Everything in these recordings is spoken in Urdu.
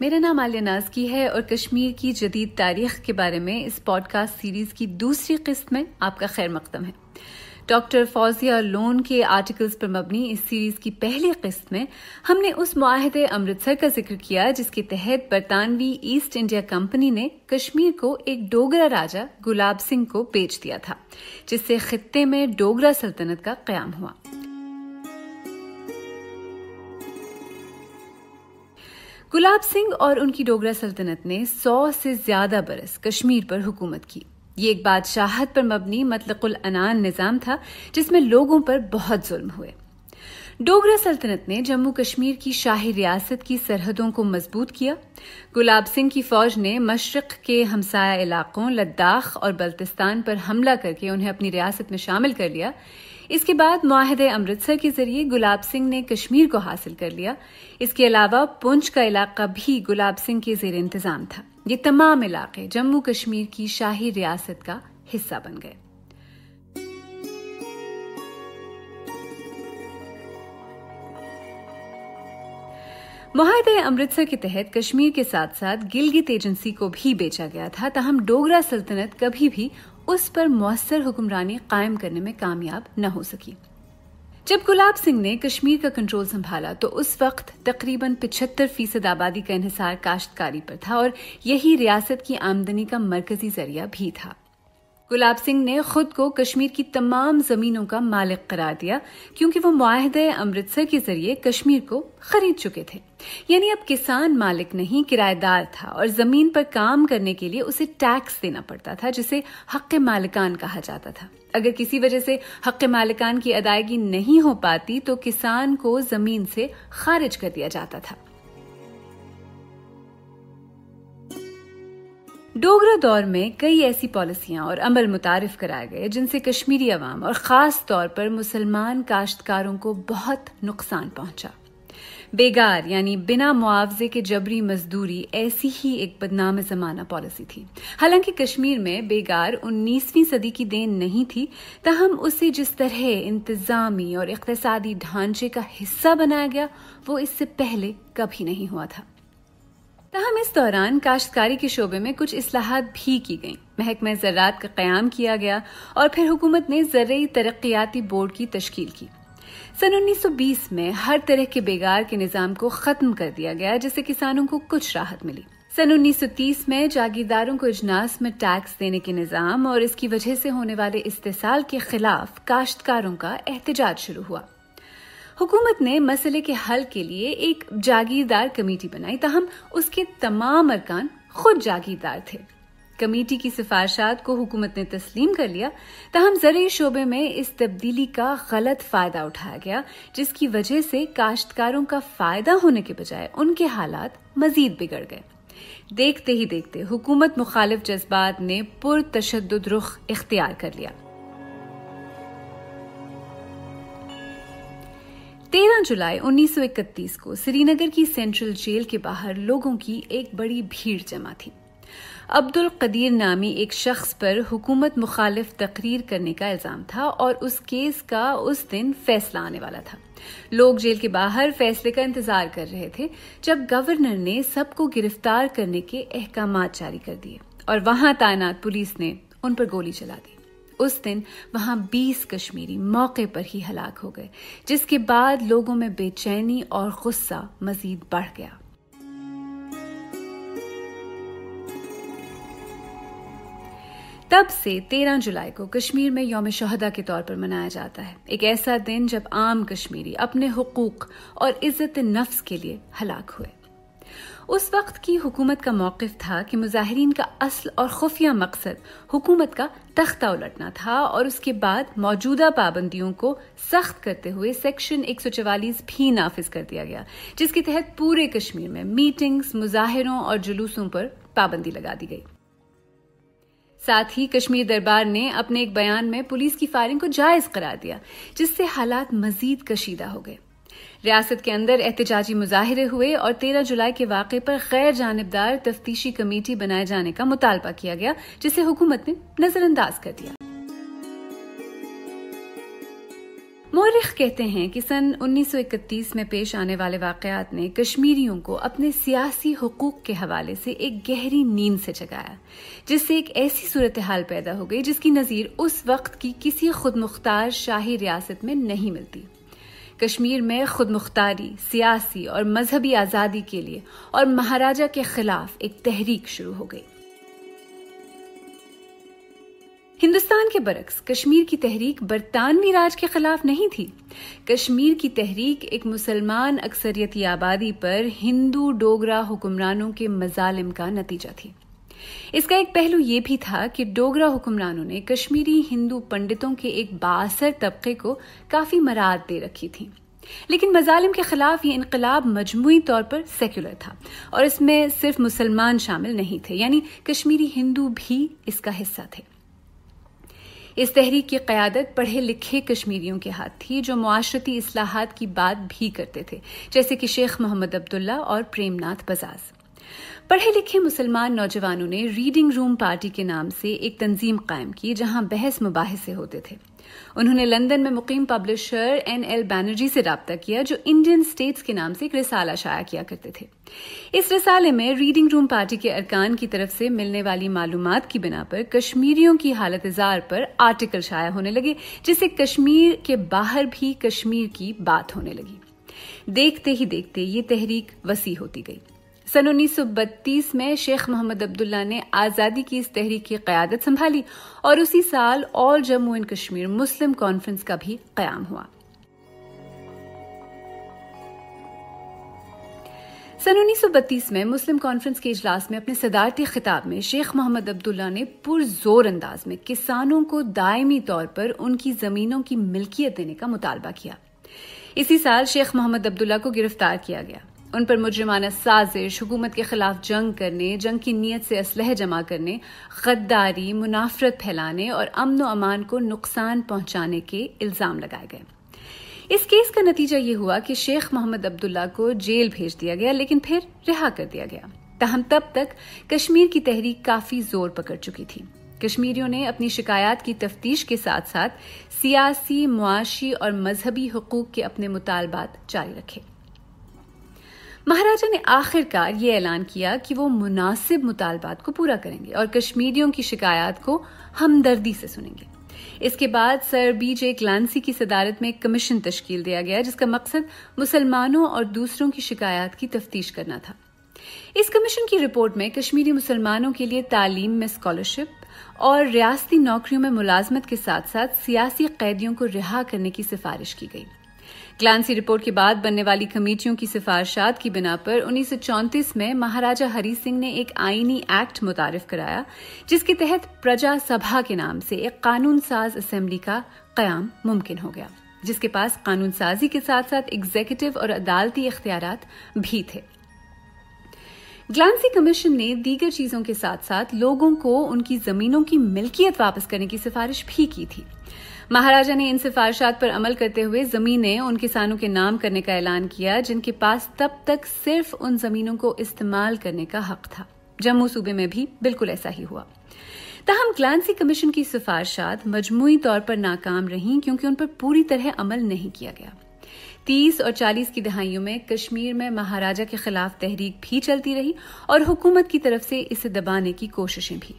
میرا نام عالیہ نازکی ہے اور کشمیر کی جدید تاریخ کے بارے میں اس پوڈ کاسٹ سیریز کی دوسری قسط میں آپ کا خیر مقدم ہے ڈاکٹر فوزیہ لون کے آرٹیکلز پر مبنی اس سیریز کی پہلی قسط میں ہم نے اس معاہدے امرتسر کا ذکر کیا جس کے تحت برطانوی ایسٹ انڈیا کمپنی نے کشمیر کو ایک ڈوگرا راجا گلاب سنگھ کو بیچ دیا تھا جس سے خطے میں ڈوگرا سلطنت کا قیام ہوا گلاب سنگھ اور ان کی ڈوگرا سلطنت نے سو سے زیادہ برس کشمیر پر حکومت کی یہ ایک بادشاہت پر مبنی مطلق العنان نظام تھا جس میں لوگوں پر بہت ظلم ہوئے ڈوگرا سلطنت نے جموں کشمیر کی شاہی ریاست کی سرحدوں کو مضبوط کیا گلاب سنگھ کی فوج نے مشرق کے ہمسایہ علاقوں لداخ اور بلتستان پر حملہ کر کے انہیں اپنی ریاست میں شامل کر لیا اس کے بعد معاہدے امرتسر کے ذریعے گلاب سنگھ نے کشمیر کو حاصل کر لیا اس کے علاوہ پونچھ کا علاقہ بھی گلاب سنگھ کے زیر انتظام تھا یہ تمام علاقے جموں کشمیر کی شاہی ریاست کا حصہ بن گئے معاہدے امرتسر کے تحت کشمیر کے ساتھ ساتھ گلگت ایجنسی کو بھی بیچا گیا تھا تاہم ڈوگرا سلطنت کبھی بھی اس پر مؤثر حکمرانی قائم کرنے میں کامیاب نہ ہو سکی جب گلاب سنگھ نے کشمیر کا کنٹرول سنبھالا تو اس وقت تقریباً پچہتر فیصد آبادی کا انحصار کاشتکاری پر تھا اور یہی ریاست کی آمدنی کا مرکزی ذریعہ بھی تھا گلاب سنگھ نے خود کو کشمیر کی تمام زمینوں کا مالک قرار دیا کیونکہ وہ معاہدے امرتسر کے ذریعے کشمیر کو خرید چکے تھے یعنی اب کسان مالک نہیں کرائے دار تھا اور زمین پر کام کرنے کے لیے اسے ٹیکس دینا پڑتا تھا جسے حق مالکان کہا جاتا تھا اگر کسی وجہ سے حق مالکان کی ادائیگی نہیں ہو پاتی تو کسان کو زمین سے خارج کر دیا جاتا تھا ڈوگرا دور میں کئی ایسی پالیسیاں اور عمل متعارف کرائے گئے جن سے کشمیری عوام اور خاص طور پر مسلمان کاشتکاروں کو بہت نقصان پہنچا بیگار یعنی بنا معاوضے کے جبری مزدوری ایسی ہی ایک بدنام زمانہ پالیسی تھی حالانکہ کشمیر میں بیگار انیسویں صدی کی دین نہیں تھی تاہم اسے جس طرح انتظامی اور اقتصادی ڈھانچے کا حصہ بنایا گیا وہ اس سے پہلے کبھی نہیں ہوا تھا تاہم اس دوران کاشتکاری کے شعبے میں کچھ اصلاحات بھی کی گئیں محکمہ ذرات کا قیام کیا گیا اور پھر حکومت نے زرعی ترقیاتی بورڈ کی تشکیل کی سن انیس سو بیس میں ہر طرح کے بیگار کے نظام کو ختم کر دیا گیا جس سے کسانوں کو کچھ راحت ملی سن انیس سو تیس میں جاگیرداروں کو اجناس میں ٹیکس دینے کے نظام اور اس کی وجہ سے ہونے والے استحصال کے خلاف کاشتکاروں کا احتجاج شروع ہوا حکومت نے مسئلے کے حل کے لیے ایک جاگیردار کمیٹی بنائی تاہم اس کے تمام ارکان خود جاگیردار تھے کمیٹی کی سفارشات کو حکومت نے تسلیم کر لیا تاہم زرعی شعبے میں اس تبدیلی کا غلط فائدہ اٹھایا گیا جس کی وجہ سے کاشتکاروں کا فائدہ ہونے کے بجائے ان کے حالات مزید بگڑ گئے دیکھتے ہی دیکھتے حکومت مخالف جذبات نے پر تشدد رخ اختیار کر لیا تیرہ جولائی انیس سو اکتیس کو سری نگر کی سینٹرل جیل کے باہر لوگوں کی ایک بڑی بھیڑ جمع تھی عبدالقدیر نامی ایک شخص پر حکومت مخالف تقریر کرنے کا الزام تھا اور اس کیس کا اس دن فیصلہ آنے والا تھا لوگ جیل کے باہر فیصلے کا انتظار کر رہے تھے جب گورنر نے سب کو گرفتار کرنے کے احکامات جاری کر دیے اور وہاں تعینات پولیس نے ان پر گولی چلا دی اس دن وہاں بیس کشمیری موقع پر ہی ہلاک ہو گئے جس کے بعد لوگوں میں بے چینی اور غصہ مزید بڑھ گیا تب سے تیرہ جولائی کو کشمیر میں یوم شہدا کے طور پر منایا جاتا ہے ایک ایسا دن جب عام کشمیری اپنے حقوق اور عزت نفس کے لیے ہلاک ہوئے اس وقت کی حکومت کا موقف تھا کہ مظاہرین کا اصل اور خفیہ مقصد حکومت کا تختہ الٹنا تھا اور اس کے بعد موجودہ پابندیوں کو سخت کرتے ہوئے سیکشن ایک سو چوالیس بھی نافذ کر دیا گیا جس کے تحت پورے کشمیر میں میٹنگز مظاہروں اور جلوسوں پر پابندی لگا دی گئی ساتھ ہی کشمیر دربار نے اپنے ایک بیان میں پولیس کی فائرنگ کو جائز قرار دیا جس سے حالات مزید کشیدہ ہو گئے ریاست کے اندر احتجاجی مظاہرے ہوئے اور تیرہ جولائی کے واقعے پر غیر جانبدار تفتیشی کمیٹی بنائے جانے کا مطالبہ کیا گیا جسے حکومت نے نظر انداز کر دیا مورخ کہتے ہیں کہ سن انیس سو اکتیس میں پیش آنے والے واقعات نے کشمیریوں کو اپنے سیاسی حقوق کے حوالے سے ایک گہری نیند سے جگایا جس سے ایک ایسی صورتحال پیدا ہو گئی جس کی نظیر اس وقت کی کسی خود مختار شاہی ریاست میں نہیں ملتی کشمیر میں خود مختاری سیاسی اور مذہبی آزادی کے لیے اور مہاراجہ کے خلاف ایک تحریک شروع ہو گئی ہندوستان کے برعکس کشمیر کی تحریک برطانوی راج کے خلاف نہیں تھی کشمیر کی تحریک ایک مسلمان اکثریتی آبادی پر ہندو ڈوگرا حکمرانوں کے مظالم کا نتیجہ تھی اس کا ایک پہلو یہ بھی تھا کہ ڈوگرا حکمرانوں نے کشمیری ہندو پنڈتوں کے ایک باثر طبقے کو کافی مراد دے رکھی تھی لیکن مظالم کے خلاف یہ انقلاب مجموعی طور پر سیکولر تھا اور اس میں صرف مسلمان شامل نہیں تھے یعنی کشمیری ہندو بھی اس کا حصہ تھے اس تحریک کی قیادت پڑھے لکھے کشمیریوں کے ہاتھ تھی جو معاشرتی اصلاحات کی بات بھی کرتے تھے جیسے کہ شیخ محمد عبداللہ اور پریم ناتھ بزاز پڑھے لکھے مسلمان نوجوانوں نے ریڈنگ روم پارٹی کے نام سے ایک تنظیم قائم کی جہاں بحث مباحثے ہوتے تھے انہوں نے لندن میں مقیم پبلشر این ایل بینرجی سے رابطہ کیا جو انڈین اسٹیٹس کے نام سے ایک رسالہ شائع کیا کرتے تھے اس رسالے میں ریڈنگ روم پارٹی کے ارکان کی طرف سے ملنے والی معلومات کی بنا پر کشمیریوں کی حالت ازار پر آرٹیکل شائع ہونے لگے جسے کشمیر کے باہر بھی کشمیر کی بات ہونے لگی دیکھتے ہی دیکھتے یہ تحریک وسیع ہوتی گئی سن انیس سو بتیس میں شیخ محمد عبداللہ نے آزادی کی اس تحریک کی قیادت سنبھالی اور اسی سال آل جمو اینڈ کشمیر مسلم کانفرنس کا بھی قیام ہوا سن انیس سو بتیس میں مسلم کانفرنس کے اجلاس میں اپنے صدارتی خطاب میں شیخ محمد عبداللہ نے پر زور انداز میں کسانوں کو دائمی طور پر ان کی زمینوں کی ملکیت دینے کا مطالبہ کیا اسی سال شیخ محمد عبداللہ کو گرفتار کیا گیا ان پر مجرمانہ سازش حکومت کے خلاف جنگ کرنے جنگ کی نیت سے اسلحہ جمع کرنے غداری منافرت پھیلانے اور امن و امان کو نقصان پہنچانے کے الزام لگائے گئے اس کیس کا نتیجہ یہ ہوا کہ شیخ محمد عبداللہ کو جیل بھیج دیا گیا لیکن پھر رہا کر دیا گیا تاہم تب تک کشمیر کی تحریک کافی زور پکڑ چکی تھی کشمیریوں نے اپنی شکایات کی تفتیش کے ساتھ ساتھ سیاسی معاشی اور مذہبی حقوق کے اپنے مطالبات جاری رکھے مہاراجا نے آخر کار یہ اعلان کیا کہ وہ مناسب مطالبات کو پورا کریں گے اور کشمیریوں کی شکایات کو ہمدردی سے سنیں گے اس کے بعد سر بی جے گلانسی کی صدارت میں ایک کمیشن تشکیل دیا گیا جس کا مقصد مسلمانوں اور دوسروں کی شکایات کی تفتیش کرنا تھا اس کمیشن کی رپورٹ میں کشمیری مسلمانوں کے لیے تعلیم میں اسکالرشپ اور ریاستی نوکریوں میں ملازمت کے ساتھ ساتھ سیاسی قیدیوں کو رہا کرنے کی سفارش کی گئی کلانسی رپورٹ کے بعد بننے والی کمیٹیوں کی سفارشات کی بنا پر انیس سو چونتیس میں مہاراجا ہری سنگھ نے ایک آئینی ایکٹ متعارف کرایا جس کے تحت پرجا سبھا کے نام سے ایک قانون ساز اسمبلی کا قیام ممکن ہو گیا جس کے پاس قانون سازی کے ساتھ ساتھ ایگزیکٹو اور عدالتی اختیارات بھی تھے گلانسی کمیشن نے دیگر چیزوں کے ساتھ ساتھ لوگوں کو ان کی زمینوں کی ملکیت واپس کرنے کی سفارش بھی کی تھی مہاراجا نے ان سفارشات پر عمل کرتے ہوئے زمینیں ان کسانوں کے نام کرنے کا اعلان کیا جن کے پاس تب تک صرف ان زمینوں کو استعمال کرنے کا حق تھا جموں صوبے میں بھی بالکل ایسا ہی ہوا تاہم کلانسی کمیشن کی سفارشات مجموعی طور پر ناکام رہیں کیونکہ ان پر پوری طرح عمل نہیں کیا گیا تیس اور چالیس کی دہائیوں میں کشمیر میں مہاراجا کے خلاف تحریک بھی چلتی رہی اور حکومت کی طرف سے اسے دبانے کی کوششیں بھی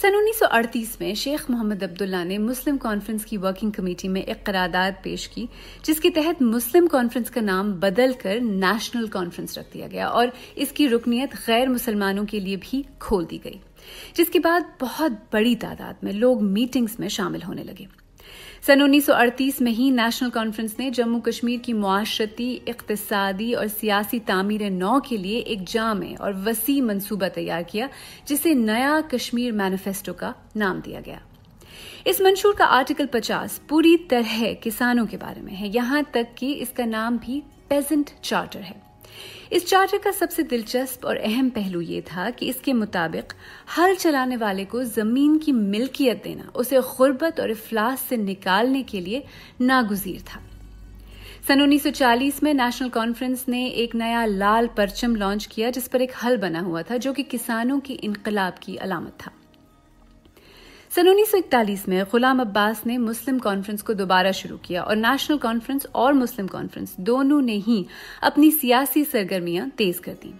سن انیس سو اڑتیس میں شیخ محمد عبداللہ نے مسلم کانفرنس کی ورکنگ کمیٹی میں ایک قرارداد پیش کی جس کے تحت مسلم کانفرنس کا نام بدل کر نیشنل کانفرنس رکھ دیا گیا اور اس کی رکنیت غیر مسلمانوں کے لیے بھی کھول دی گئی جس کے بعد بہت بڑی تعداد میں لوگ میٹنگز میں شامل ہونے لگے سن انیس سو اڑتیس میں ہی نیشنل کانفرنس نے جموں کشمیر کی معاشرتی اقتصادی اور سیاسی تعمیر نو کے لیے ایک جامع اور وسیع منصوبہ تیار کیا جسے نیا کشمیر مینیفیسٹو کا نام دیا گیا اس منشور کا آرٹیکل پچاس پوری طرح کسانوں کے بارے میں ہے یہاں تک کہ اس کا نام بھی پیزنٹ چارٹر ہے اس چارٹر کا سب سے دلچسپ اور اہم پہلو یہ تھا کہ اس کے مطابق ہل چلانے والے کو زمین کی ملکیت دینا اسے غربت اور افلاس سے نکالنے کے لیے ناگزیر تھا سن انیس سو چالیس میں نیشنل کانفرنس نے ایک نیا لال پرچم لانچ کیا جس پر ایک ہل بنا ہوا تھا جو کہ کسانوں کے انقلاب کی علامت تھا سن انیس سو اکتالیس میں غلام عباس نے مسلم کانفرنس کو دوبارہ شروع کیا اور نیشنل کانفرنس اور مسلم کانفرنس دونوں نے ہی اپنی سیاسی سرگرمیاں تیز کر دیں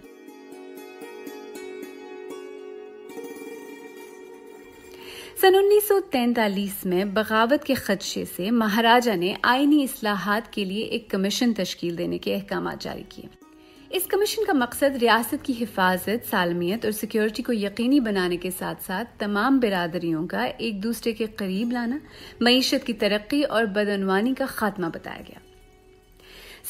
سن انیس سو تینتالیس میں بغاوت کے خدشے سے مہاراجا نے آئینی اصلاحات کے لیے ایک کمیشن تشکیل دینے کے احکامات جاری کیے اس کمیشن کا مقصد ریاست کی حفاظت سالمیت اور سیکیورٹی کو یقینی بنانے کے ساتھ ساتھ تمام برادریوں کا ایک دوسرے کے قریب لانا معیشت کی ترقی اور بدعنوانی کا خاتمہ بتایا گیا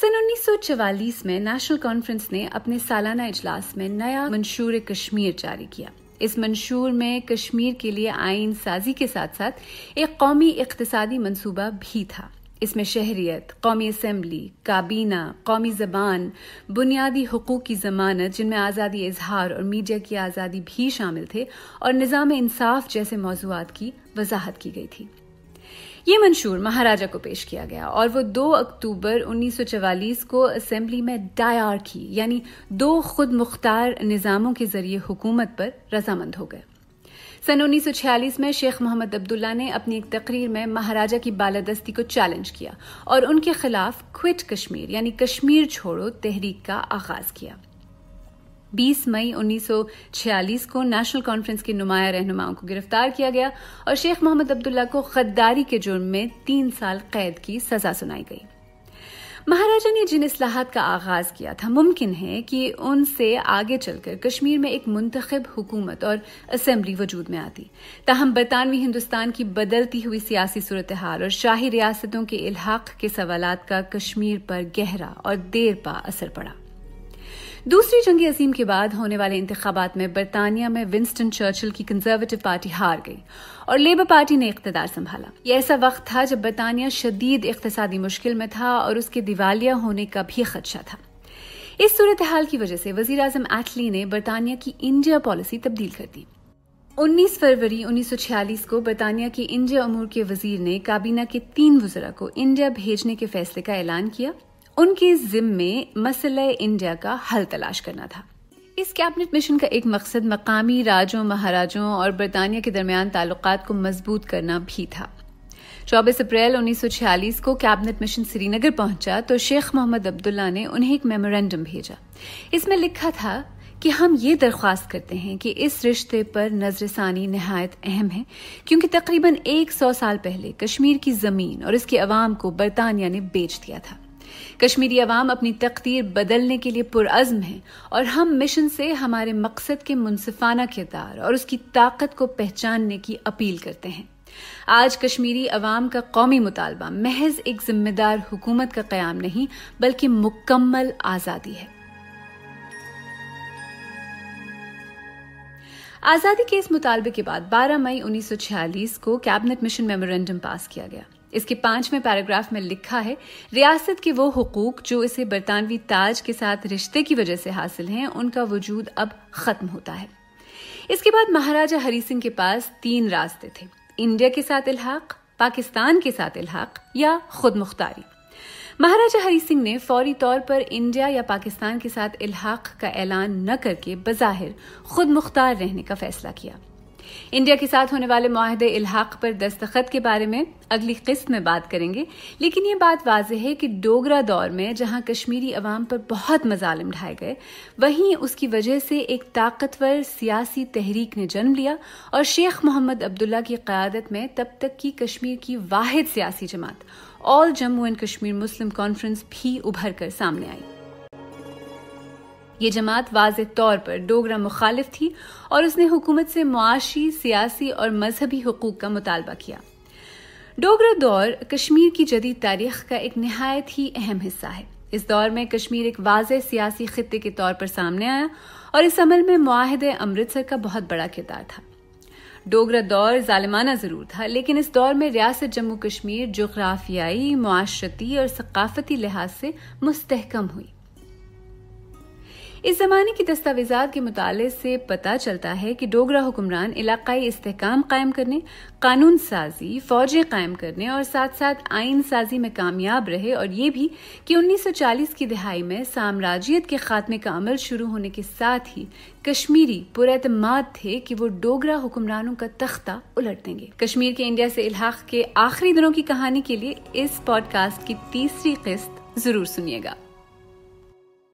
سن انیس سو چوالیس میں نیشنل کانفرنس نے اپنے سالانہ اجلاس میں نیا منشور کشمیر جاری کیا اس منشور میں کشمیر کے لیے آئین سازی کے ساتھ ساتھ ایک قومی اقتصادی منصوبہ بھی تھا اس میں شہریت قومی اسمبلی کابینہ قومی زبان بنیادی حقوق کی ضمانت جن میں آزادی اظہار اور میڈیا کی آزادی بھی شامل تھے اور نظام انصاف جیسے موضوعات کی وضاحت کی گئی تھی یہ منشور مہاراجا کو پیش کیا گیا اور وہ دو اکتوبر انیس سو چوالیس کو اسمبلی میں ڈائر کی یعنی دو خود مختار نظاموں کے ذریعے حکومت پر رضامند ہو گئے سن انیس سو چھیالیس میں شیخ محمد عبداللہ نے اپنی ایک تقریر میں مہاراجا کی بالادستی کو چیلنج کیا اور ان کے خلاف کوئٹ کشمیر یعنی کشمیر چھوڑو تحریک کا آغاز کیا بیس مئی انیس سو چھیالیس کو نیشنل کانفرنس کے نمایاں رہنماؤں کو گرفتار کیا گیا اور شیخ محمد عبداللہ کو غداری کے جرم میں تین سال قید کی سزا سنائی گئی مہاراجا نے جن اصلاحات کا آغاز کیا تھا ممکن ہے کہ ان سے آگے چل کر کشمیر میں ایک منتخب حکومت اور اسمبلی وجود میں آتی تاہم برطانوی ہندوستان کی بدلتی ہوئی سیاسی صورتحال اور شاہی ریاستوں کے الحاق کے سوالات کا کشمیر پر گہرا اور دیر پا اثر پڑا دوسری جنگ عظیم کے بعد ہونے والے انتخابات میں برطانیہ میں ونسٹن چرچل کی کنزرویٹو پارٹی ہار گئی اور لیبر پارٹی نے اقتدار سنبھالا یہ ایسا وقت تھا جب برطانیہ شدید اقتصادی مشکل میں تھا اور اس کے دیوالیہ ہونے کا بھی خدشہ تھا اس صورتحال کی وجہ سے وزیر اعظم ایٹلی نے برطانیہ کی انڈیا پالیسی تبدیل کر دی انیس فروری انیس سو چھیالیس کو برطانیہ کے انڈیا امور کے وزیر نے کابینہ کے تین وزراء کو انڈیا بھیجنے کے فیصلے کا اعلان کیا ان کے ذمے مسئلہ انڈیا کا حل تلاش کرنا تھا اس کیبنٹ مشن کا ایک مقصد مقامی راجوں مہاراجوں اور برطانیہ کے درمیان تعلقات کو مضبوط کرنا بھی تھا چوبیس اپریل انیس سو چھیالیس کو کیبنٹ مشن سری نگر پہنچا تو شیخ محمد عبداللہ نے انہیں ایک میمورینڈم بھیجا اس میں لکھا تھا کہ ہم یہ درخواست کرتے ہیں کہ اس رشتے پر نظر ثانی نہایت اہم ہے کیونکہ تقریباً ایک سو سال پہلے کشمیر کی زمین اور اس کے عوام کو برطانیہ نے بیچ دیا تھا کشمیری عوام اپنی تقدیر بدلنے کے لیے پرعزم ہیں اور ہم مشن سے ہمارے مقصد کے منصفانہ کردار اور اس کی طاقت کو پہچاننے کی اپیل کرتے ہیں آج کشمیری عوام کا قومی مطالبہ محض ایک ذمہ دار حکومت کا قیام نہیں بلکہ مکمل آزادی ہے آزادی کے اس مطالبے کے بعد بارہ مئی انیس سو چھیالیس کو کیبنٹ مشن میمورینڈم پاس کیا گیا اس کے پانچویں پیراگراف میں لکھا ہے ریاست کے وہ حقوق جو اسے برطانوی تاج کے ساتھ رشتے کی وجہ سے حاصل ہیں ان کا وجود اب ختم ہوتا ہے اس کے بعد مہاراجا ہری سنگھ کے پاس تین راستے تھے انڈیا کے ساتھ الحاق پاکستان کے ساتھ الحاق یا خود مختاری مہاراجا ہری سنگھ نے فوری طور پر انڈیا یا پاکستان کے ساتھ الحاق کا اعلان نہ کر کے بظاہر خود مختار رہنے کا فیصلہ کیا انڈیا کے ساتھ ہونے والے معاہدے الحاق پر دستخط کے بارے میں اگلی قسط میں بات کریں گے لیکن یہ بات واضح ہے کہ ڈوگرا دور میں جہاں کشمیری عوام پر بہت مظالم ڈھائے گئے وہیں اس کی وجہ سے ایک طاقتور سیاسی تحریک نے جنم لیا اور شیخ محمد عبداللہ کی قیادت میں تب تک کی کشمیر کی واحد سیاسی جماعت آل جموں اینڈ کشمیر مسلم کانفرنس بھی ابھر کر سامنے آئی یہ جماعت واضح طور پر ڈوگرا مخالف تھی اور اس نے حکومت سے معاشی سیاسی اور مذہبی حقوق کا مطالبہ کیا ڈوگرا دور کشمیر کی جدید تاریخ کا ایک نہایت ہی اہم حصہ ہے اس دور میں کشمیر ایک واضح سیاسی خطے کے طور پر سامنے آیا اور اس عمل میں معاہدے امرتسر کا بہت بڑا کردار تھا ڈوگرا دور ظالمانہ ضرور تھا لیکن اس دور میں ریاست جموں کشمیر جغرافیائی معاشرتی اور ثقافتی لحاظ سے مستحکم ہوئی اس زمانے کی دستاویزات کے مطالعے سے پتا چلتا ہے کہ ڈوگرا حکمران علاقائی استحکام قائم کرنے قانون سازی فوجیں قائم کرنے اور ساتھ ساتھ آئین سازی میں کامیاب رہے اور یہ بھی کہ انیس سو چالیس کی دہائی میں سامراجیت کے خاتمے کا عمل شروع ہونے کے ساتھ ہی کشمیری پر اعتماد تھے کہ وہ ڈوگرا حکمرانوں کا تختہ الٹ دیں گے کشمیر کے انڈیا سے الحاق کے آخری دنوں کی کہانی کے لیے اس پوڈ کاسٹ کی تیسری قسط ضرور سنیے گا